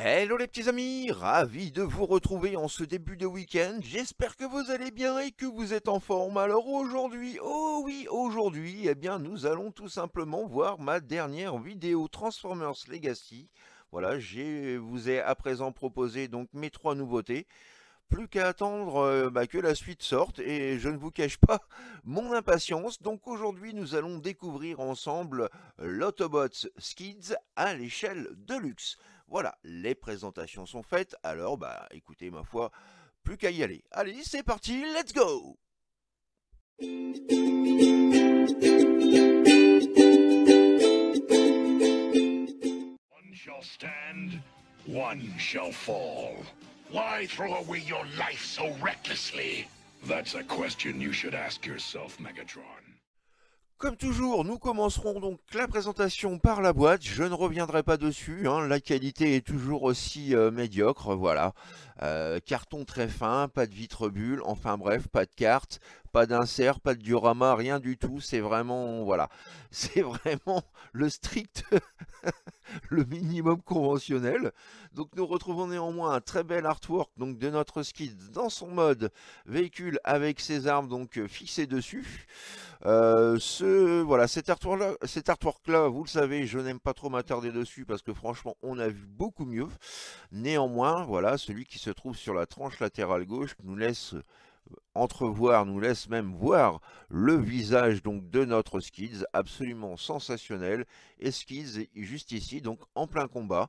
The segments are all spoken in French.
Hello les petits amis, ravi de vous retrouver en ce début de week-end, j'espère que vous allez bien et que vous êtes en forme. Alors aujourd'hui, oh oui, aujourd'hui, eh bien nous allons tout simplement voir ma dernière vidéo Transformers Legacy. Voilà, je vous ai à présent proposé donc mes trois nouveautés. Plus qu'à attendre euh, bah, que la suite sorte et je ne vous cache pas mon impatience. Donc aujourd'hui nous allons découvrir ensemble l'Autobots Skids à l'échelle de luxe. Voilà, les présentations sont faites, alors bah écoutez ma foi, plus qu'à y aller. Allez, c'est parti, let's go One shall stand, one shall fall. Why throw away your life so recklessly? That's a question you should ask yourself, Megatron. Comme toujours, nous commencerons donc la présentation par la boîte. Je ne reviendrai pas dessus, hein. la qualité est toujours aussi euh, médiocre, voilà. Euh, carton très fin, pas de vitre bulle, enfin bref, pas de carte, pas d'insert, pas de diorama, rien du tout. C'est vraiment, voilà, c'est vraiment le strict, le minimum conventionnel. Donc nous retrouvons néanmoins un très bel artwork donc, de notre skid dans son mode véhicule avec ses armes donc fixées dessus. Euh, ce, voilà, cet artwork-là, cet artwork -là, vous le savez, je n'aime pas trop m'attarder dessus parce que franchement, on a vu beaucoup mieux. Néanmoins, voilà, celui qui se trouve sur la tranche latérale gauche nous laisse entrevoir, nous laisse même voir le visage donc de notre Skids, absolument sensationnel. Et Skids juste ici, donc en plein combat.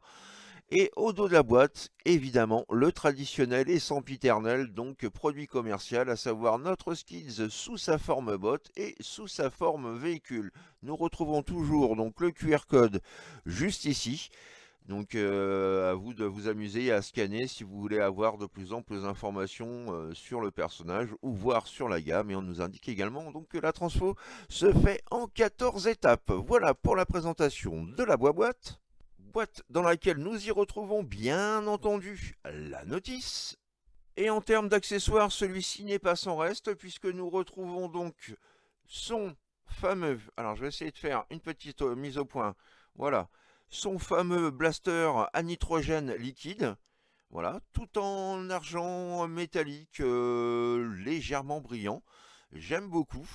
Et au dos de la boîte, évidemment, le traditionnel et sempiternel, donc produit commercial, à savoir notre Skids sous sa forme botte et sous sa forme véhicule. Nous retrouvons toujours donc le QR code juste ici. Donc euh, à vous de vous amuser à scanner si vous voulez avoir de plus amples informations euh, sur le personnage ou voir sur la gamme. Et on nous indique également donc, que la transfo se fait en 14 étapes. Voilà pour la présentation de la boîte. Boîte dans laquelle nous y retrouvons bien entendu la notice. Et en termes d'accessoires, celui-ci n'est pas sans reste puisque nous retrouvons donc son fameux... Alors je vais essayer de faire une petite euh, mise au point. Voilà son fameux blaster à nitrogène liquide, voilà, tout en argent métallique euh, légèrement brillant. J'aime beaucoup.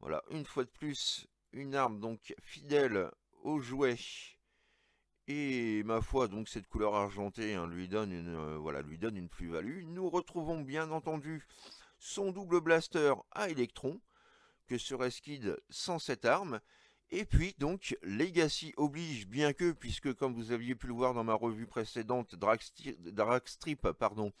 Voilà, une fois de plus, une arme donc fidèle au jouet. Et ma foi, donc cette couleur argentée hein, lui donne une euh, voilà, lui donne une plus-value. Nous retrouvons bien entendu son double blaster à électron, que serait Skid sans cette arme. Et puis donc, Legacy oblige, bien que, puisque comme vous aviez pu le voir dans ma revue précédente, Dragstrip pardon,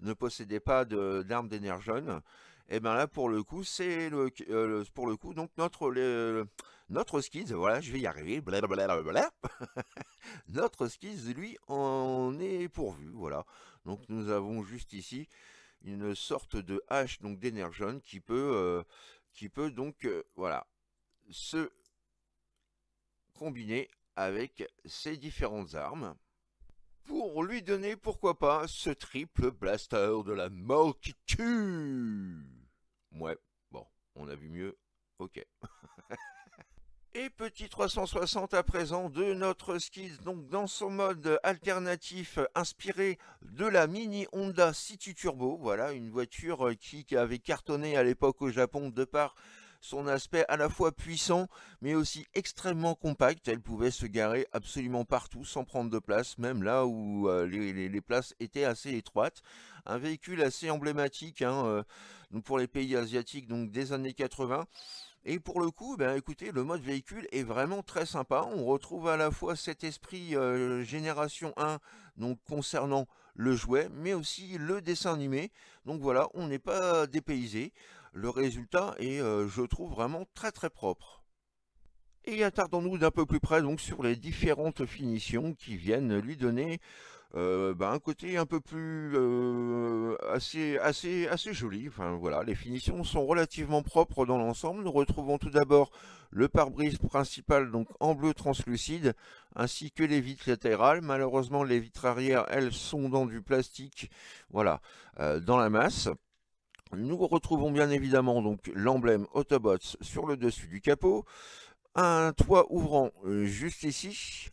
ne possédait pas d'armes d'énergène, et eh bien là pour le coup, c'est euh, le, pour le coup, donc notre, le, notre Skiz, voilà, je vais y arriver, blablabla, notre Skiz, lui, en est pourvu, voilà. Donc nous avons juste ici une sorte de hache donc d'énergène qui peut... Euh, qui peut donc, euh, voilà, se Combiné avec ses différentes armes pour lui donner, pourquoi pas, ce triple blaster de la mort qui tue. Ouais, bon, on a vu mieux, ok. Et petit 360 à présent de notre Skid, donc dans son mode alternatif inspiré de la mini Honda City Turbo, voilà une voiture qui, avait cartonné à l'époque au Japon de par son aspect à la fois puissant mais aussi extrêmement compact, elle pouvait se garer absolument partout sans prendre de place, même là où euh, les, places étaient assez étroites. Un véhicule assez emblématique hein, euh, pour les pays asiatiques donc des années 80. Et pour le coup, ben, écoutez, le mode véhicule est vraiment très sympa. On retrouve à la fois cet esprit euh, génération 1, donc concernant le jouet, mais aussi le dessin animé. Donc voilà, on n'est pas dépaysé. Le résultat est, euh, je trouve, vraiment très très propre. Et attardons-nous d'un peu plus près donc sur les différentes finitions qui viennent lui donner euh, bah, un côté un peu plus euh, assez, assez, assez joli. Enfin, voilà, les finitions sont relativement propres dans l'ensemble. Nous retrouvons tout d'abord le pare-brise principal donc en bleu translucide ainsi que les vitres latérales. Malheureusement, les vitres arrière, elles sont dans du plastique, voilà, dans la masse. Nous retrouvons bien évidemment donc l'emblème Autobots sur le dessus du capot, un toit ouvrant euh, juste ici,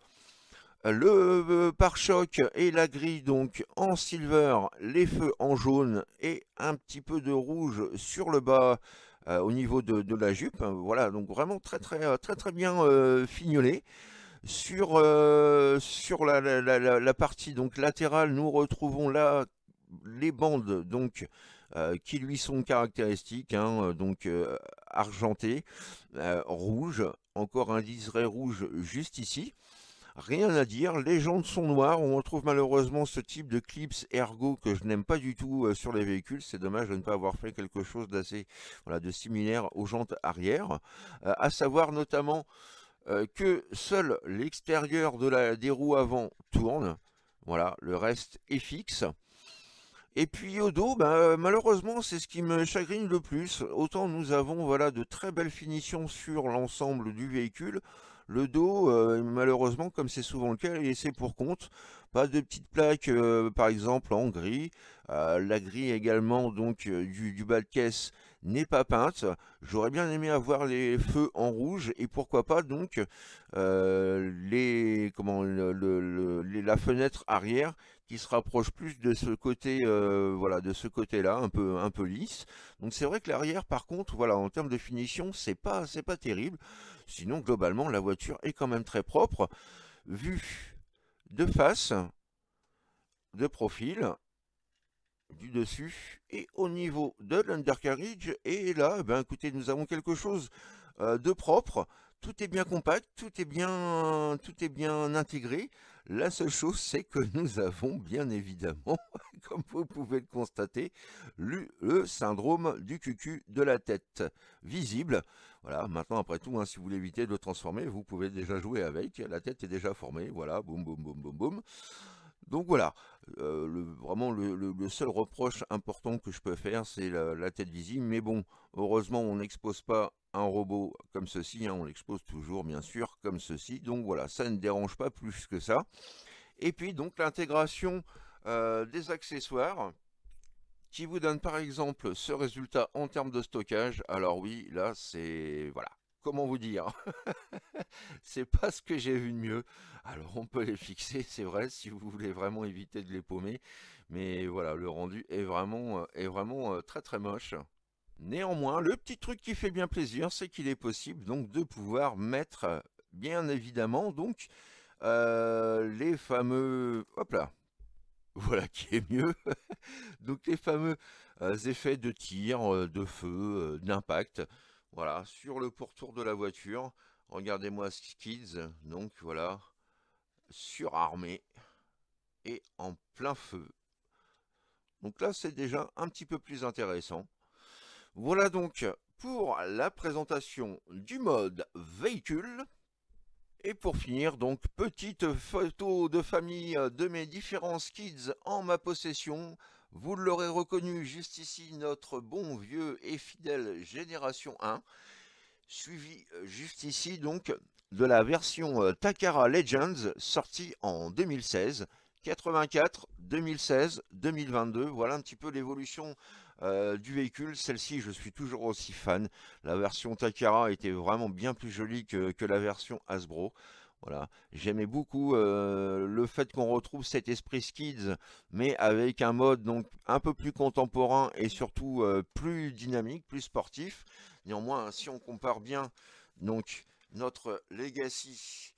le euh, pare-choc et la grille donc en silver, les feux en jaune et un petit peu de rouge sur le bas euh, au niveau de, la jupe. Voilà, donc vraiment très très très très bien fignolé. Sur, sur la, la, partie donc latérale, nous retrouvons là les bandes donc euh, qui lui sont caractéristiques, hein, euh, donc euh, argenté, rouge, encore un liseré rouge juste ici. Rien à dire, les jantes sont noires, on retrouve malheureusement ce type de clips ergo que je n'aime pas du tout sur les véhicules, c'est dommage de ne pas avoir fait quelque chose d'assez de similaire aux jantes arrière, à savoir notamment que seul l'extérieur de des roues avant tourne, voilà, le reste est fixe. Et puis au dos, bah, euh, malheureusement, c'est ce qui me chagrine le plus. Autant nous avons voilà de très belles finitions sur l'ensemble du véhicule, le dos, euh, malheureusement, comme c'est souvent le cas, il est laissé pour compte. Pas de petites plaques, euh, par exemple, en gris. la grille également donc du, du bas de caisse n'est pas peinte. J'aurais bien aimé avoir les feux en rouge et pourquoi pas donc les, comment, le, la fenêtre arrière se rapproche plus de ce côté euh, voilà de ce côté là un peu un peu lisse donc c'est vrai que l'arrière par contre voilà en termes de finition c'est pas c'est pas terrible sinon globalement la voiture est quand même très propre vu de face de profil du dessus et au niveau de l'undercarriage et là eh ben écoutez nous avons quelque chose euh, de propre tout est bien compact tout est bien tout est bien intégré la seule chose, c'est que nous avons bien évidemment, comme vous pouvez le constater, le, syndrome du cucu de la tête visible. Voilà, maintenant après tout, hein, si vous voulez éviter de le transformer, vous pouvez déjà jouer avec, la tête est déjà formée, voilà, boum boum boum boum boum. Donc voilà, euh, vraiment le, seul reproche important que je peux faire, c'est la, la, tête visible. Mais bon, heureusement, on n'expose pas un robot comme ceci, hein, on l'expose toujours bien sûr comme ceci, donc voilà, ça ne dérange pas plus que ça. Et puis donc l'intégration euh, des accessoires qui vous donne par exemple ce résultat en termes de stockage. Alors oui, là c'est... voilà. Comment vous dire C'est pas ce que j'ai vu de mieux. Alors on peut les fixer, c'est vrai, si vous voulez vraiment éviter de les paumer. Mais voilà, le rendu est vraiment, euh, est vraiment euh, très très moche. Néanmoins, le petit truc qui fait bien plaisir, c'est qu'il est possible donc de pouvoir mettre, euh, bien évidemment, donc euh, les fameux... Hop là voilà qui est mieux. donc les fameux euh, effets de tir, de feu, d'impact, voilà, sur le pourtour de la voiture. Regardez-moi Skids, donc voilà, surarmé et en plein feu. Donc là, c'est déjà un petit peu plus intéressant. Voilà donc pour la présentation du mode véhicule. Et pour finir, donc, petite photo de famille de mes différents skids en ma possession. Vous l'aurez reconnu juste ici, notre bon vieux et fidèle Génération 1, suivi juste ici donc de la version Takara Legends sortie en 2016, 84, 2016, 2022. Voilà un petit peu l'évolution euh, du véhicule. Celle-ci, je suis toujours aussi fan. La version Takara était vraiment bien plus jolie que, la version Hasbro. Voilà, j'aimais beaucoup euh, le fait qu'on retrouve cet esprit Skids, mais avec un mode donc un peu plus contemporain et surtout euh, plus dynamique, plus sportif. Néanmoins, si on compare bien donc notre Legacy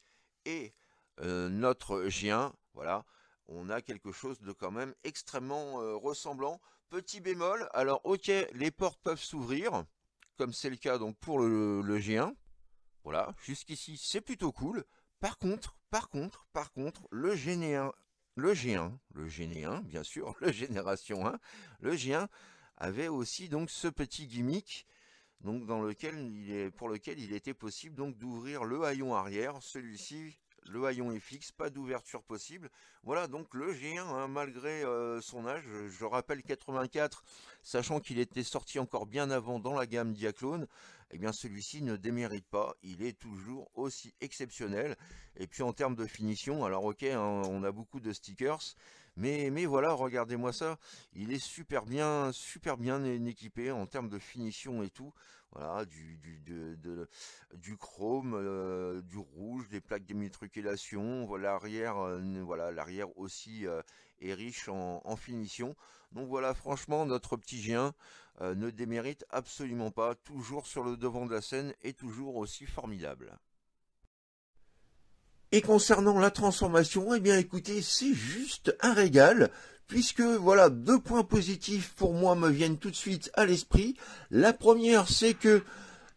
et notre G1, voilà, on a quelque chose de quand même extrêmement ressemblant. Petit bémol, alors ok, les portes peuvent s'ouvrir, comme c'est le cas donc pour le, le 1 Voilà, jusqu'ici c'est plutôt cool. Par contre, par contre, par contre, le g le g le g bien sûr, le Génération 1, le G1 avait aussi donc ce petit gimmick donc dans lequel il est, pour lequel il était possible donc d'ouvrir le haillon arrière. Celui-ci le haillon est fixe, pas d'ouverture possible. Voilà, donc le G1, hein, malgré euh, son âge, je, rappelle 84, sachant qu'il était sorti encore bien avant dans la gamme Diaclone, eh bien celui-ci ne démérite pas, il est toujours aussi exceptionnel. Et puis en termes de finition, alors ok, hein, on a beaucoup de stickers, mais, voilà, regardez-moi ça. Il est super bien, super bien équipé en termes de finition et tout. Voilà, du, chrome, euh, du rouge, des plaques d'immatriculation. Euh, voilà, l'arrière aussi euh, est riche en, finition. Donc voilà, franchement, notre petit g ne démérite absolument pas. Toujours sur le devant de la scène et toujours aussi formidable. Et concernant la transformation, eh bien écoutez, c'est juste un régal puisque voilà deux points positifs pour moi me viennent tout de suite à l'esprit. La première, c'est que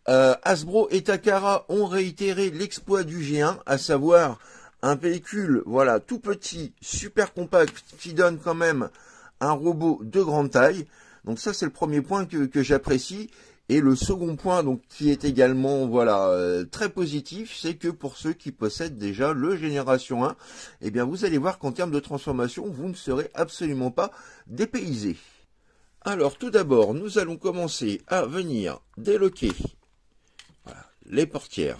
euh, Hasbro et Takara ont réitéré l'exploit du G1, à savoir un véhicule voilà tout petit, super compact, qui donne quand même un robot de grande taille. Donc ça c'est le premier point que j'apprécie. Et le second point, donc, qui est également, voilà, euh, très positif, c'est que pour ceux qui possèdent déjà le Génération 1, eh bien, vous allez voir qu'en termes de transformation, vous ne serez absolument pas dépaysé. Alors, tout d'abord, nous allons commencer à venir déloquer les portières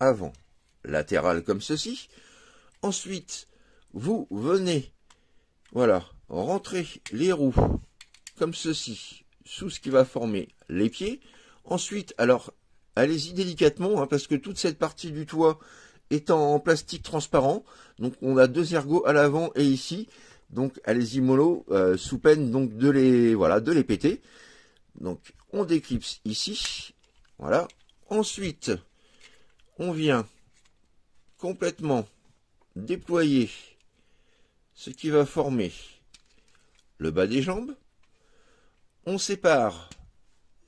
avant, latérales comme ceci. Ensuite, vous venez, voilà, rentrer les roues comme ceci, sous ce qui va former les pieds. Ensuite, alors, allez-y délicatement, hein, parce que toute cette partie du toit est en plastique transparent. Donc, on a deux ergots à l'avant et ici. Donc, allez-y mollo, euh, sous peine donc de les, voilà, de les péter. Donc, on déclipse ici. Voilà. Ensuite, on vient complètement déployer ce qui va former le bas des jambes. On sépare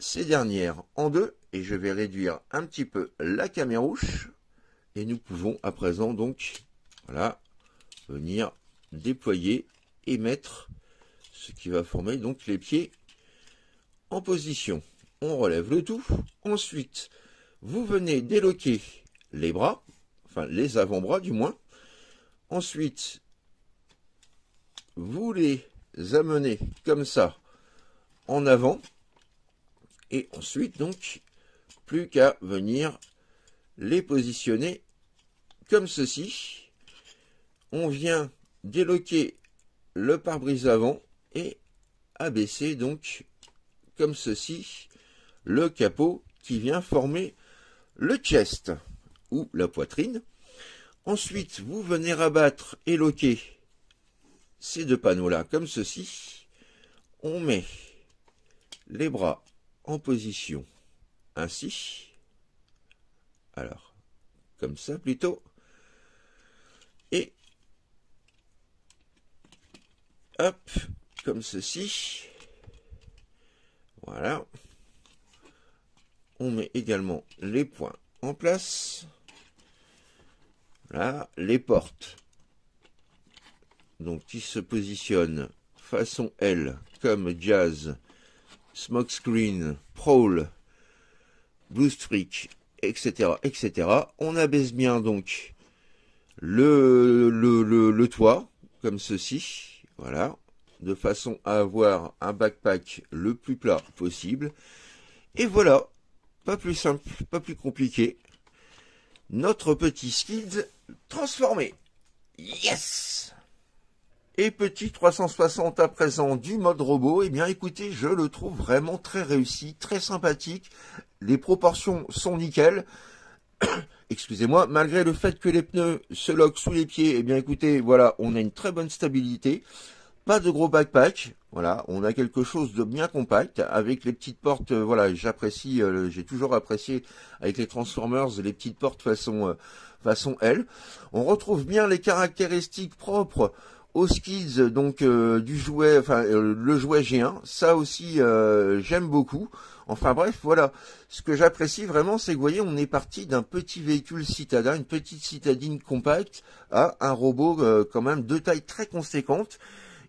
ces dernières en deux et je vais réduire un petit peu la camérouche et nous pouvons à présent donc voilà venir déployer et mettre ce qui va former donc les pieds en position on relève le tout ensuite vous venez déloquer les bras enfin les avant-bras du moins ensuite vous les amenez comme ça en avant et ensuite, donc, plus qu'à venir les positionner comme ceci. On vient déloquer le pare-brise avant et abaisser donc comme ceci le capot qui vient former le chest ou la poitrine. Ensuite, vous venez rabattre et loquer ces deux panneaux-là comme ceci. On met les bras en position ainsi. Alors, comme ça plutôt. Et hop, comme ceci. Voilà. On met également les points en place. là les portes. Donc, qui se positionnent façon L comme jazz Smokescreen, Prowl, Bluestreak, etc., etc. On abaisse bien donc le, le toit, comme ceci, voilà, de façon à avoir un backpack le plus plat possible. Et voilà, pas plus simple, pas plus compliqué, notre petit skid transformé. Yes et petit 360 à présent du mode robot, et eh bien écoutez, je le trouve vraiment très réussi, très sympathique. Les proportions sont nickel. Excusez-moi, malgré le fait que les pneus se loquent sous les pieds, et eh bien écoutez, voilà, on a une très bonne stabilité. Pas de gros backpack, voilà, on a quelque chose de bien compact avec les petites portes. Euh, voilà, j'apprécie, euh, j'ai toujours apprécié avec les Transformers les petites portes façon euh, façon L. On retrouve bien les caractéristiques propres aux donc euh, du jouet, enfin euh, le jouet géant, ça aussi euh, j'aime beaucoup. Enfin bref, voilà. Ce que j'apprécie vraiment, c'est que vous voyez, on est parti d'un petit véhicule citadin, une petite citadine compacte, à un robot quand même de taille très conséquente.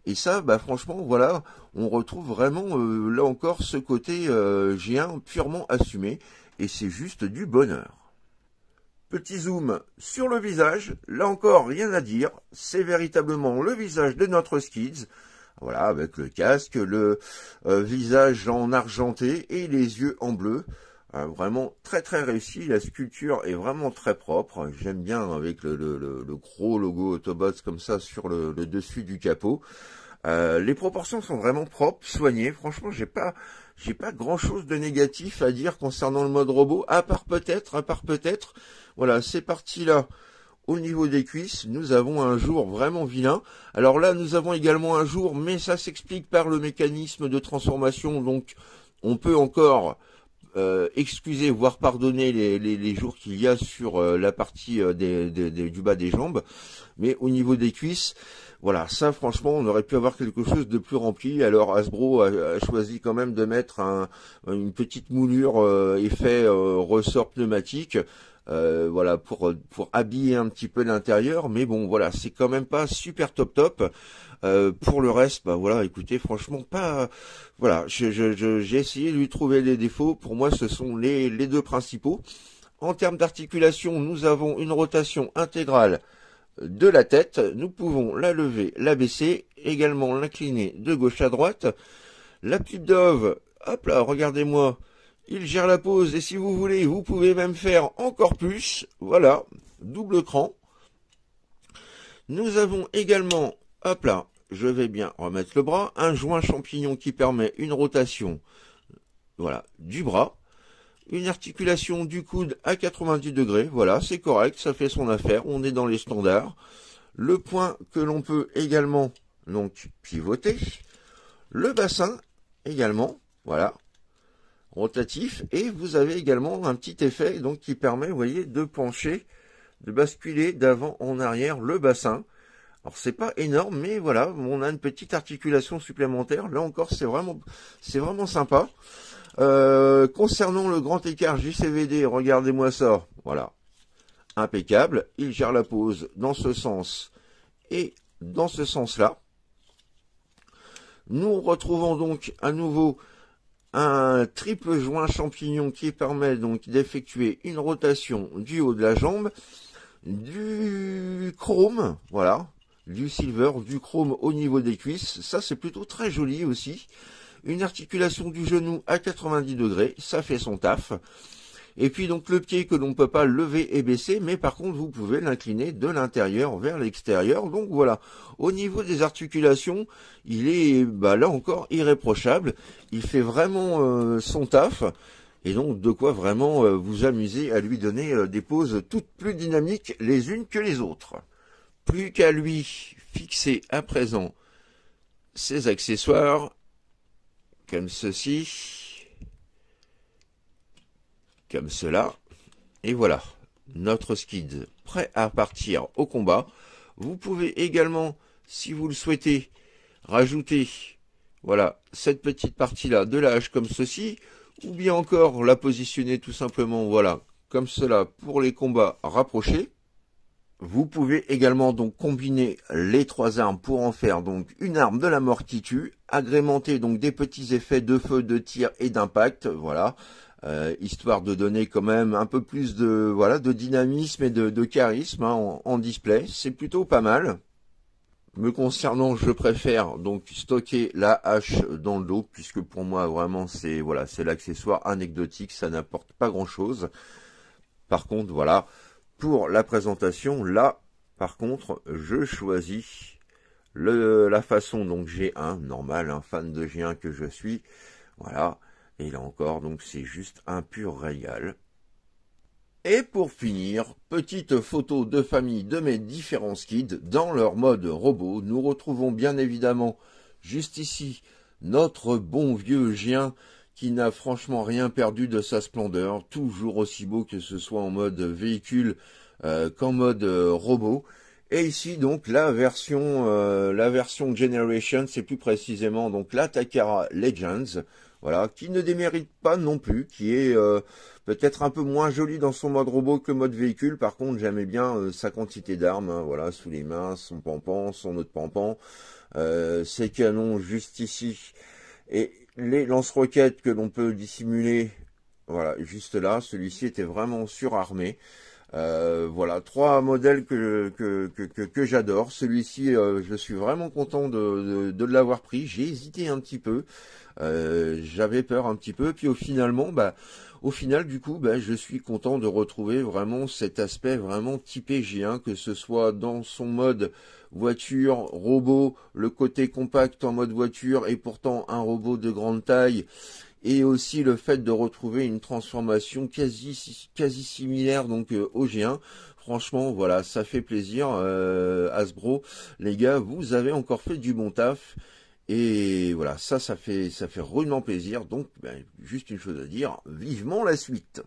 Et ça, bah franchement, voilà, on retrouve vraiment là encore ce côté G1 purement assumé. Et c'est juste du bonheur. Petit zoom sur le visage, là encore rien à dire, c'est véritablement le visage de notre Skids, voilà, avec le casque, le euh, visage en argenté et les yeux en bleu. Hein, vraiment très très réussi, la sculpture est vraiment très propre, j'aime bien avec le gros logo Autobots comme ça sur le, dessus du capot. Euh, les proportions sont vraiment propres, soignées. Franchement, j'ai pas, j'ai pas grand chose de négatif à dire concernant le mode robot, à part peut-être, à part peut-être. Voilà, c'est parti là. Au niveau des cuisses, nous avons un jour vraiment vilain. Alors là, nous avons également un jour, mais ça s'explique par le mécanisme de transformation, donc on peut encore euh, excuser, voire pardonner les, les, jours qu'il y a sur euh, la partie du bas des jambes, mais au niveau des cuisses, voilà, ça franchement, on aurait pu avoir quelque chose de plus rempli. Alors Hasbro a, choisi quand même de mettre un, une petite moulure euh, effet euh, ressort pneumatique. Euh, voilà pour pour habiller un petit peu l'intérieur mais bon voilà c'est quand même pas super top top pour le reste bah voilà écoutez franchement pas voilà j'ai je, essayé de lui trouver les défauts pour moi ce sont les les deux principaux en termes d'articulation nous avons une rotation intégrale de la tête. Nous pouvons la lever, la baisser, également l'incliner de gauche à droite. La petite dove, hop là, regardez-moi, il gère la pose et si vous voulez, vous pouvez même faire encore plus. Voilà, double cran. Nous avons également, hop là, je vais bien remettre le bras, un joint champignon qui permet une rotation voilà, du bras une articulation du coude à 90 degrés. Voilà, c'est correct, ça fait son affaire, on est dans les standards. Le point que l'on peut également donc pivoter, le bassin également, voilà, rotatif, et vous avez également un petit effet donc qui permet, voyez, de pencher, de basculer d'avant en arrière le bassin. Alors c'est pas énorme, mais voilà, on a une petite articulation supplémentaire. Là encore, c'est vraiment, c'est vraiment sympa. Euh, concernant le grand écart JCVD, regardez-moi ça. Voilà. Impeccable. Il gère la pose dans ce sens et dans ce sens-là. Nous retrouvons donc à nouveau un triple joint champignon qui permet donc d'effectuer une rotation du haut de la jambe, du chrome, voilà, du silver, du chrome au niveau des cuisses. Ça, c'est plutôt très joli aussi une articulation du genou à 90 degrés, ça fait son taf. Et puis donc le pied que l'on ne peut pas lever et baisser, mais par contre vous pouvez l'incliner de l'intérieur vers l'extérieur. Donc voilà, au niveau des articulations, il est bah, là encore irréprochable. Il fait vraiment euh, son taf. Et donc de quoi vraiment euh, vous amuser à lui donner euh, des poses toutes plus dynamiques les unes que les autres. Plus qu'à lui fixer à présent ses accessoires comme ceci, comme cela, et voilà, notre skid prêt à partir au combat. Vous pouvez également, si vous le souhaitez, rajouter voilà, cette petite partie-là de la hache comme ceci, ou bien encore la positionner tout simplement, voilà, comme cela pour les combats rapprochés. Vous pouvez également donc combiner les trois armes pour en faire donc une arme de la mort qui tue, agrémenter donc des petits effets de feu, de tir et d'impact, voilà, euh, histoire de donner quand même un peu plus de voilà de dynamisme et de, charisme hein, en, display. C'est plutôt pas mal. Me concernant, je préfère donc stocker la hache dans le dos, puisque pour moi vraiment c'est voilà, c'est l'accessoire anecdotique, ça n'apporte pas grand chose. Par contre, voilà, pour la présentation, là, par contre, je choisis le, la façon, donc j'ai un normal, un fan de G1 que je suis, voilà, et là encore, donc c'est juste un pur régal. Et pour finir, petite photo de famille de mes différents skids dans leur mode robot. Nous retrouvons bien évidemment juste ici notre bon vieux g qui n'a franchement rien perdu de sa splendeur, toujours aussi beau que ce soit en mode véhicule euh, qu'en mode euh, robot. Et ici donc la version euh, la version Generation, c'est plus précisément donc la Takara Legends, voilà, qui ne démérite pas non plus, qui est peut-être un peu moins joli dans son mode robot que mode véhicule. Par contre, j'aimais bien sa quantité d'armes, hein, voilà, sous les mains, son pampan, son autre pampan, ses canons juste ici. Et les lance-roquettes que l'on peut dissimuler, voilà, juste là, celui-ci était vraiment surarmé. Euh, voilà, trois modèles que, que, que, j'adore. Celui-ci, euh, je suis vraiment content de, de, l'avoir pris. J'ai hésité un petit peu. Euh, j'avais peur un petit peu. Puis au finalement, bah, au final, du coup, bah, je suis content de retrouver vraiment cet aspect vraiment typé G1, que ce soit dans son mode voiture, robot, le côté compact en mode voiture et pourtant un robot de grande taille, et aussi le fait de retrouver une transformation quasi, quasi similaire donc euh, au G1. Franchement, voilà, ça fait plaisir, euh, Hasbro. Les gars, vous avez encore fait du bon taf. Et voilà, ça, ça fait, ça fait rudement plaisir. Donc, ben, juste une chose à dire, vivement la suite.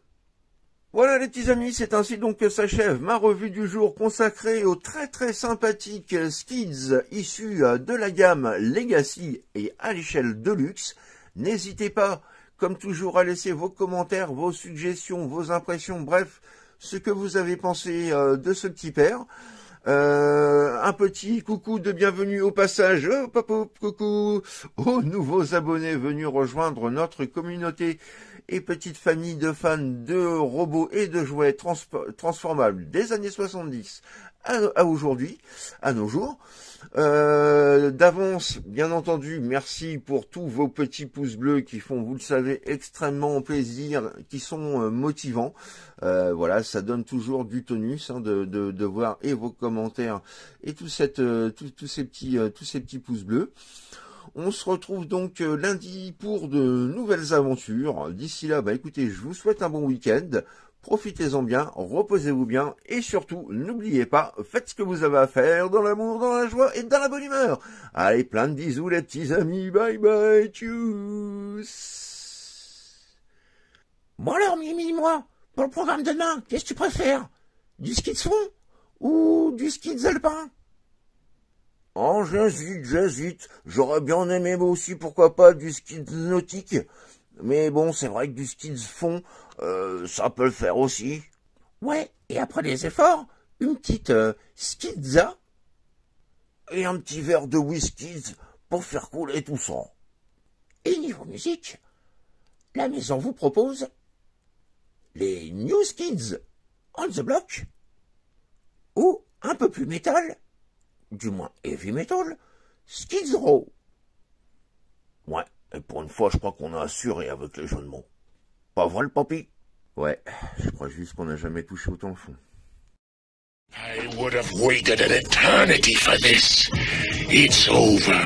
Voilà les petits amis, c'est ainsi donc que s'achève ma revue du jour consacrée aux très très sympathiques skids issus euh, de la gamme Legacy et à l'échelle Deluxe. N'hésitez pas, comme toujours, à laisser vos commentaires, vos suggestions, vos impressions, bref, ce que vous avez pensé euh, de ce petit père. Euh, un petit coucou de bienvenue au passage, coucou, aux nouveaux abonnés venus rejoindre notre communauté et petite famille de fans de robots et de jouets transformables des années 70 à, aujourd'hui, à nos jours. Euh, d'avance, bien entendu, merci pour tous vos petits pouces bleus qui font, vous le savez, extrêmement plaisir, qui sont euh, motivants. Euh, voilà, ça donne toujours du tonus hein, de, voir et vos commentaires et tout ces petits, tous ces petits pouces bleus. On se retrouve donc euh, lundi pour de nouvelles aventures. D'ici là, bah écoutez, je vous souhaite un bon week-end. Profitez-en bien, reposez-vous bien et surtout, n'oubliez pas, faites ce que vous avez à faire dans l'amour, dans la joie et dans la bonne humeur. Allez, plein de bisous les petits amis, bye bye, tchuss Bon alors, Mimi, moi, pour le programme de demain, qu'est-ce que tu préfères Du ski de fond ou du ski de alpin Oh, j'hésite, j'hésite. J'aurais bien aimé moi aussi, pourquoi pas, du skids nautique. Mais bon, c'est vrai que du skids fond, euh, ça peut le faire aussi. Ouais, et après les efforts, une petite euh, et un petit verre de whisky pour faire couler tout ça. Et niveau musique, la maison vous propose les New skids on the Block ou un peu plus métal, du moins heavy metal, Skid Row. Ouais, et pour une fois, je crois qu'on a assuré avec les jeunes mots. Pas vrai, le papy Ouais, je crois juste qu'on n'a jamais touché autant le fond. I would have waited an eternity for this. It's over,